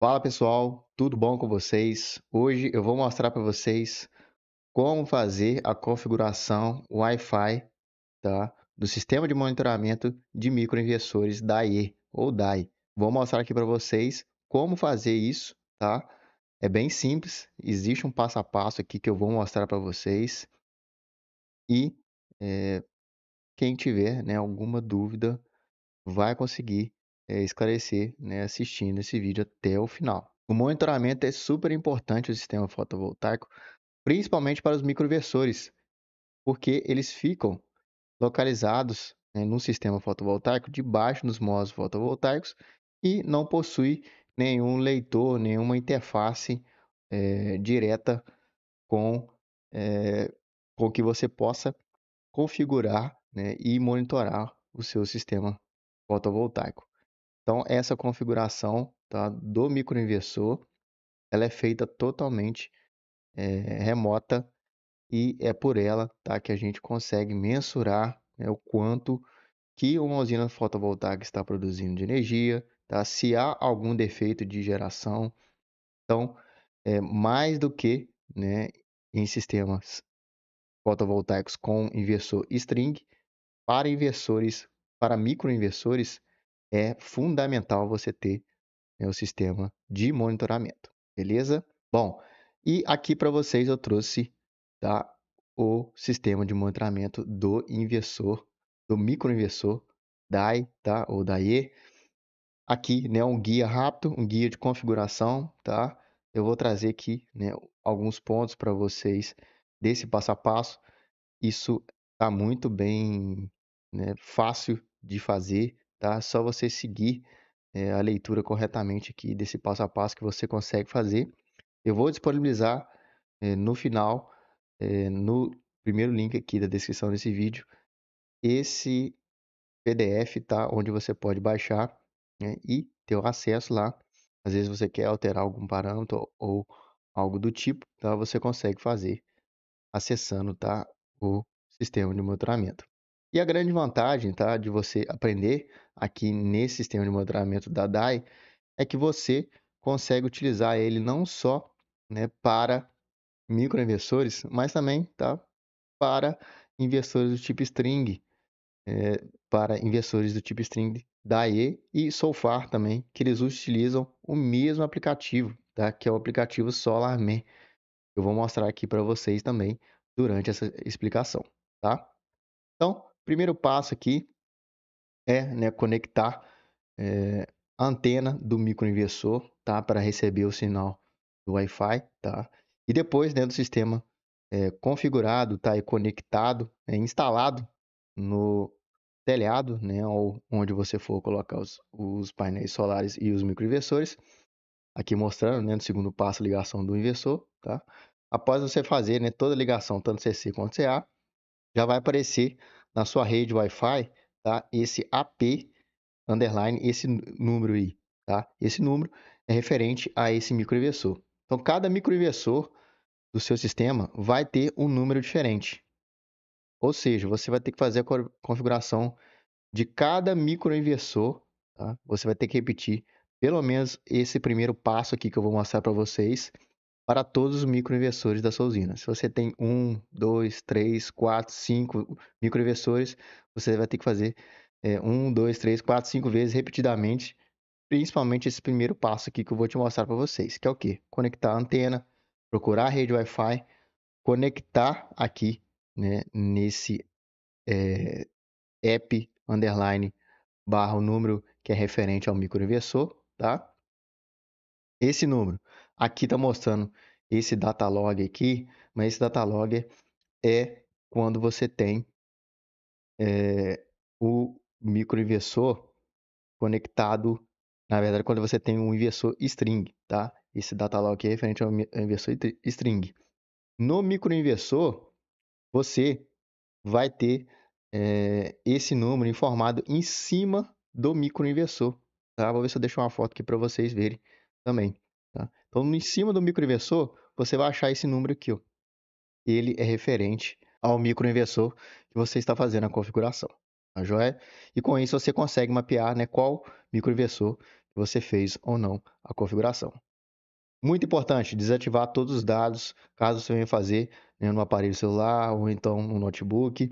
Fala pessoal, tudo bom com vocês? Hoje eu vou mostrar para vocês como fazer a configuração Wi-Fi tá? do sistema de monitoramento de microinversores DAE ou DAI. Vou mostrar aqui para vocês como fazer isso, tá? É bem simples, existe um passo a passo aqui que eu vou mostrar para vocês. E é, quem tiver né, alguma dúvida vai conseguir é, esclarecer né, assistindo esse vídeo até o final. O monitoramento é super importante no sistema fotovoltaico, principalmente para os microversores, porque eles ficam localizados né, no sistema fotovoltaico, debaixo dos módulos fotovoltaicos, e não possui nenhum leitor, nenhuma interface é, direta com, é, que você possa configurar né, e monitorar o seu sistema fotovoltaico. Então, essa configuração tá, do microinversor ela é feita totalmente é, remota e é por ela tá, que a gente consegue mensurar né, o quanto que uma usina fotovoltaica está produzindo de energia, tá, se há algum defeito de geração. Então, é, mais do que né, em sistemas fotovoltaicos com inversor string, para inversores, para microinversores, é fundamental você ter né, o sistema de monitoramento, beleza? Bom, e aqui para vocês eu trouxe tá, o sistema de monitoramento do inversor, do microinversor DAI, tá, ou DAE. Aqui, né, um guia rápido, um guia de configuração, tá? Eu vou trazer aqui, né, alguns pontos para vocês desse passo a passo. Isso tá muito bem né, fácil de fazer, tá? Só você seguir é, a leitura corretamente aqui desse passo a passo que você consegue fazer. Eu vou disponibilizar é, no final, é, no primeiro link aqui da descrição desse vídeo, esse PDF, tá? Onde você pode baixar né? e ter o acesso lá. Às vezes você quer alterar algum parâmetro ou algo do tipo, tá? Você consegue fazer acessando, tá? O sistema de monitoramento. E a grande vantagem, tá? De você aprender aqui nesse sistema de monitoramento da DAI é que você consegue utilizar ele não só né, para microinversores, mas também tá, para investidores do tipo string, é, para investidores do tipo string DAE e Solfar também, que eles utilizam o mesmo aplicativo, tá, que é o aplicativo SolarMe. Eu vou mostrar aqui para vocês também durante essa explicação. Tá? Então, primeiro passo aqui é né, conectar é, a antena do microinversor tá, para receber o sinal do Wi-Fi. Tá? E depois, dentro né, do sistema é, configurado tá, e conectado, é, instalado no telhado, né, ou onde você for colocar os, os painéis solares e os microinversores, aqui mostrando né, no segundo passo a ligação do inversor. Tá? Após você fazer né, toda a ligação, tanto CC quanto CA, já vai aparecer na sua rede Wi-Fi tá? Esse AP underline, esse número aí, tá? Esse número é referente a esse microinversor. Então, cada microinversor do seu sistema vai ter um número diferente. Ou seja, você vai ter que fazer a configuração de cada microinversor. Tá? Você vai ter que repetir pelo menos esse primeiro passo aqui que eu vou mostrar para vocês para todos os microinversores da sua usina. Se você tem um, dois, três, quatro, cinco microinversores, você vai ter que fazer é, um, dois, três, quatro, cinco vezes repetidamente, principalmente esse primeiro passo aqui que eu vou te mostrar para vocês, que é o quê? Conectar a antena, procurar a rede Wi-Fi, conectar aqui né, nesse é, app underline barra o número que é referente ao microinversor, tá? Esse número Aqui está mostrando esse data log aqui, mas esse data log é quando você tem é, o microinversor conectado, na verdade, quando você tem um inversor string, tá? Esse data log aqui é referente ao inversor string. No microinversor, você vai ter é, esse número informado em cima do microinversor. Tá? Vou ver se eu deixo uma foto aqui para vocês verem também. Tá? Então, em cima do microinversor, você vai achar esse número aqui. Ó. Ele é referente ao microinversor que você está fazendo a configuração. Tá joia? E com isso você consegue mapear né, qual microinversor você fez ou não a configuração. Muito importante, desativar todos os dados caso você venha fazer né, no aparelho celular ou então no notebook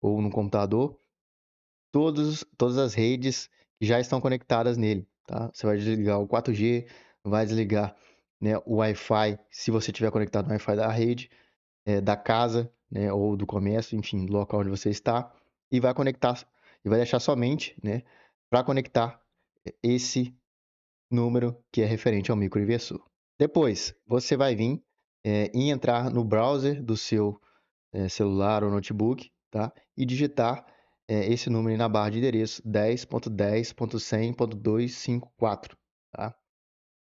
ou no computador. Todos, todas as redes que já estão conectadas nele. Tá? Você vai desligar o 4G, vai desligar né, o Wi-Fi, se você estiver conectado no Wi-Fi da rede, é, da casa, né, ou do comércio, enfim, do local onde você está, e vai conectar, e vai deixar somente, né, para conectar esse número que é referente ao microinversor. Depois, você vai vir é, e entrar no browser do seu é, celular ou notebook, tá, e digitar esse número na barra de endereço 10.10.100.254, tá?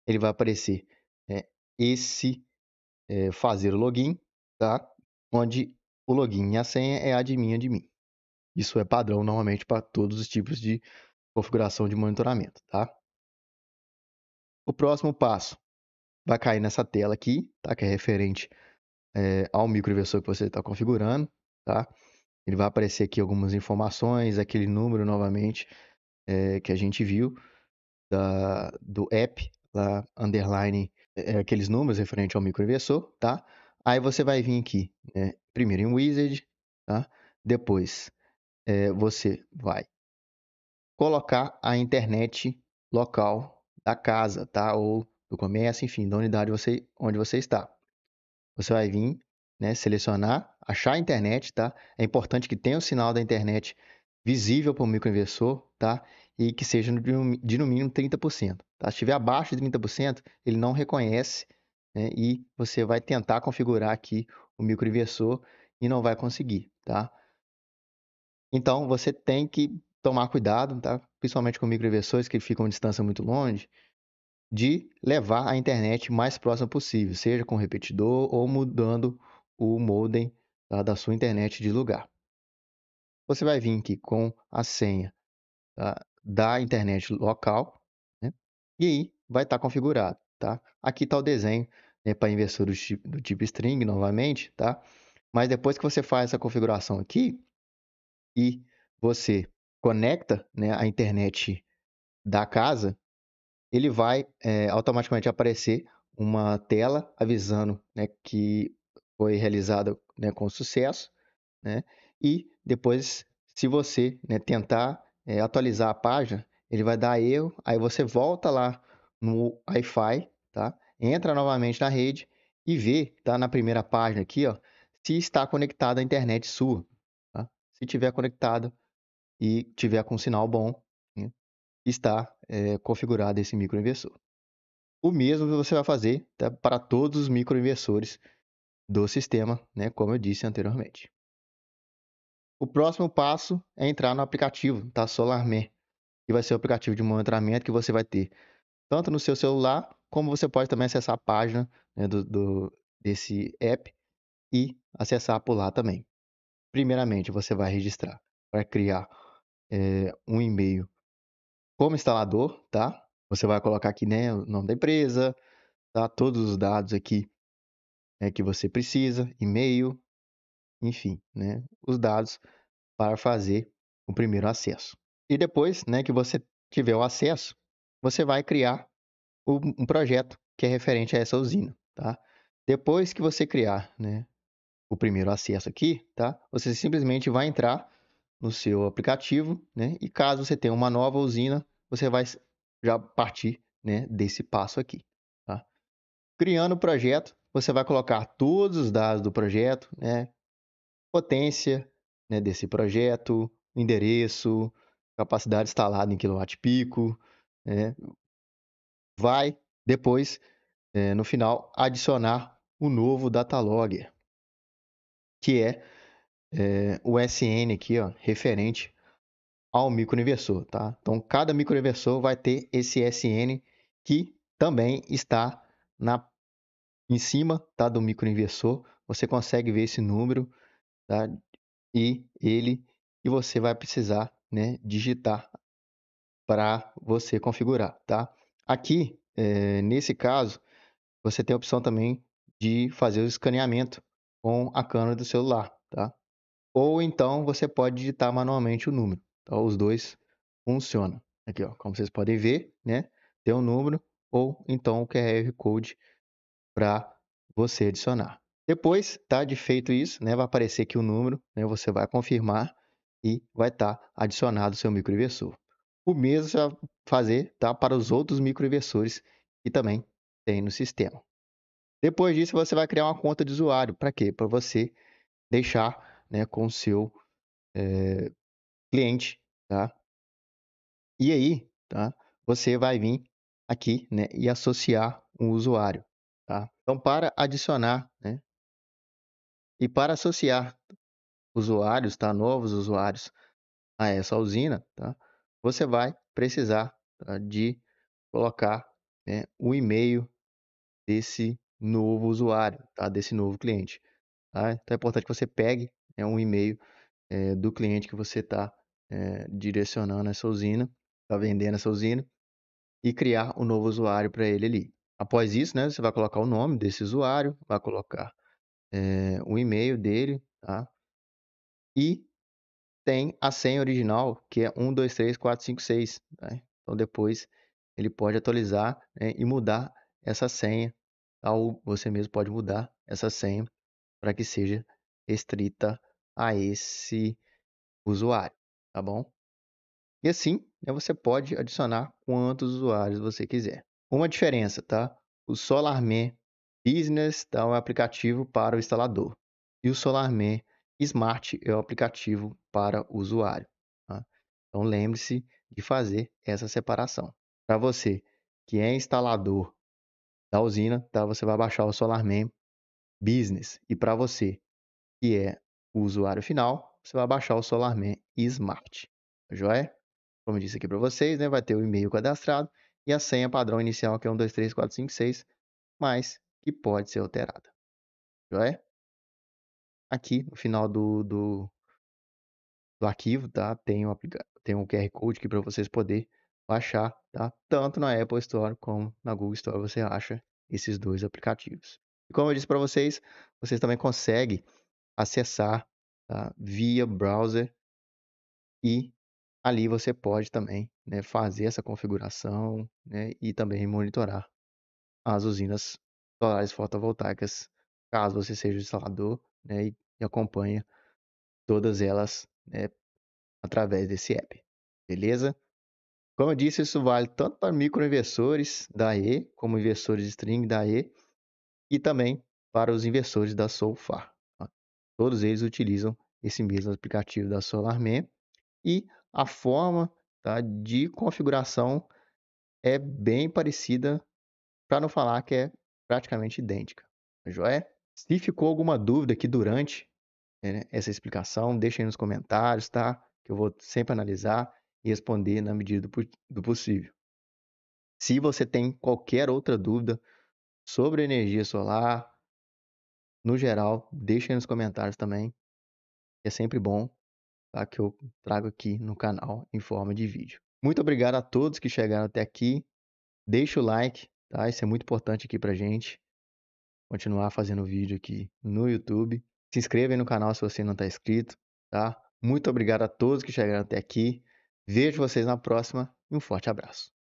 ele vai aparecer né, esse é, fazer login, tá? Onde o login e a senha é admin admin. Isso é padrão normalmente para todos os tipos de configuração de monitoramento, tá? O próximo passo vai cair nessa tela aqui, tá? Que é referente é, ao microinversor que você está configurando, tá? Ele vai aparecer aqui algumas informações, aquele número novamente é, que a gente viu da, do app, lá, underline, é, é, aqueles números referente ao microinversor, tá? Aí você vai vir aqui, né? primeiro em Wizard, tá? Depois é, você vai colocar a internet local da casa, tá? Ou do comércio, enfim, da unidade você, onde você está. Você vai vir, né? Selecionar, achar a internet, tá? É importante que tenha o sinal da internet visível para o microinversor, tá? e que seja de no mínimo 30%. Tá? Se estiver abaixo de 30%, ele não reconhece né? e você vai tentar configurar aqui o microinversor e não vai conseguir. Tá? Então, você tem que tomar cuidado, tá? principalmente com microinversores que ficam a distância muito longe, de levar a internet mais próxima possível, seja com repetidor ou mudando o modem tá? da sua internet de lugar. Você vai vir aqui com a senha tá? da internet local, né? e aí vai estar tá configurado, tá? Aqui está o desenho né, para inversor do tipo, do tipo string novamente, tá? Mas depois que você faz essa configuração aqui e você conecta né, a internet da casa, ele vai é, automaticamente aparecer uma tela avisando né, que foi realizada né, com sucesso. Né? E depois, se você né, tentar é, atualizar a página, ele vai dar erro, aí você volta lá no Wi-Fi, tá? Entra novamente na rede e vê, tá? Na primeira página aqui, ó, se está conectado à internet sua, tá? Se tiver conectado e tiver com sinal bom, né? está é, configurado esse microinversor. O mesmo você vai fazer tá? para todos os microinversores do sistema, né? Como eu disse anteriormente. O próximo passo é entrar no aplicativo, tá? SolarMe, que vai ser o aplicativo de monitoramento que você vai ter tanto no seu celular, como você pode também acessar a página né, do, do, desse app e acessar por lá também. Primeiramente, você vai registrar, vai criar é, um e-mail como instalador, tá? Você vai colocar aqui né, o nome da empresa, tá? todos os dados aqui é, que você precisa, e-mail, enfim, né, os dados para fazer o primeiro acesso. E depois né, que você tiver o acesso, você vai criar um projeto que é referente a essa usina. Tá? Depois que você criar né, o primeiro acesso aqui, tá? você simplesmente vai entrar no seu aplicativo né, e caso você tenha uma nova usina, você vai já partir né, desse passo aqui. Tá? Criando o projeto, você vai colocar todos os dados do projeto, né, potência né, desse projeto, endereço, capacidade instalada em quilowatt pico, né, vai depois, é, no final, adicionar o novo data logger, que é, é o SN aqui, ó, referente ao microinversor, tá? Então, cada microinversor vai ter esse SN que também está na em cima tá, do microinversor. Você consegue ver esse número tá? E ele e você vai precisar, né, digitar para você configurar, tá? Aqui, é, nesse caso, você tem a opção também de fazer o escaneamento com a câmera do celular, tá? Ou então você pode digitar manualmente o número. Tá? Os dois funcionam. Aqui, ó, como vocês podem ver, né? Tem um número ou então o QR Code para você adicionar. Depois, tá de feito isso, né, vai aparecer aqui o número, né, você vai confirmar e vai estar tá adicionado o seu microinversor. O mesmo já fazer tá, para os outros microinversores que também tem no sistema. Depois disso, você vai criar uma conta de usuário. Para quê? Para você deixar né, com o seu é, cliente. Tá? E aí, tá, você vai vir aqui né, e associar um usuário. Tá? Então, para adicionar né, e para associar usuários, tá, novos usuários a essa usina, tá, você vai precisar tá, de colocar né, o e-mail desse novo usuário, tá, desse novo cliente. Tá? Então é importante que você pegue né, um e-mail é, do cliente que você está é, eh, direcionando essa usina, está vendendo essa usina, e criar um novo usuário para ele ali. Após isso, né, você vai colocar o nome desse usuário, vai colocar é, o e-mail dele, tá? E tem a senha original, que é 123456. Né? Então depois ele pode atualizar né, e mudar essa senha. Tá? Ou você mesmo pode mudar essa senha para que seja restrita a esse usuário, tá bom? E assim, né, você pode adicionar quantos usuários você quiser. Uma diferença, tá? O SolarMe Business é um aplicativo para o instalador e o SolarMan Smart é o aplicativo para o usuário. Tá? Então lembre-se de fazer essa separação. Para você que é instalador da usina, tá? você vai baixar o SolarMan Business. E para você que é o usuário final, você vai baixar o SolarMan Smart. Tá joia? Como eu disse aqui para vocês, né? vai ter o e-mail cadastrado e a senha padrão inicial que é 123456, mais que pode ser alterada. é. Aqui no final do, do, do arquivo, tá? Tem um, tem um QR Code aqui para vocês poderem baixar, tá? Tanto na Apple Store como na Google Store você acha esses dois aplicativos. E como eu disse para vocês, vocês também conseguem acessar tá? via browser e ali você pode também né, fazer essa configuração né, e também monitorar as usinas solares fotovoltaicas, caso você seja o instalador, né, e, e acompanha todas elas né, através desse app. Beleza? Como eu disse, isso vale tanto para microinversores da E, como inversores de string da E, e também para os inversores da Solfar. Tá? Todos eles utilizam esse mesmo aplicativo da SolarMan e a forma tá, de configuração é bem parecida, para não falar que é praticamente idêntica. Tá joia? Se ficou alguma dúvida aqui durante né, essa explicação, deixa aí nos comentários, tá? Que eu vou sempre analisar e responder na medida do, do possível. Se você tem qualquer outra dúvida sobre energia solar, no geral, deixa aí nos comentários também. É sempre bom tá? que eu trago aqui no canal em forma de vídeo. Muito obrigado a todos que chegaram até aqui. Deixa o like, Tá? Isso é muito importante aqui pra gente. Continuar fazendo vídeo aqui no YouTube. Se inscreva aí no canal se você não está inscrito, tá? Muito obrigado a todos que chegaram até aqui. Vejo vocês na próxima e um forte abraço.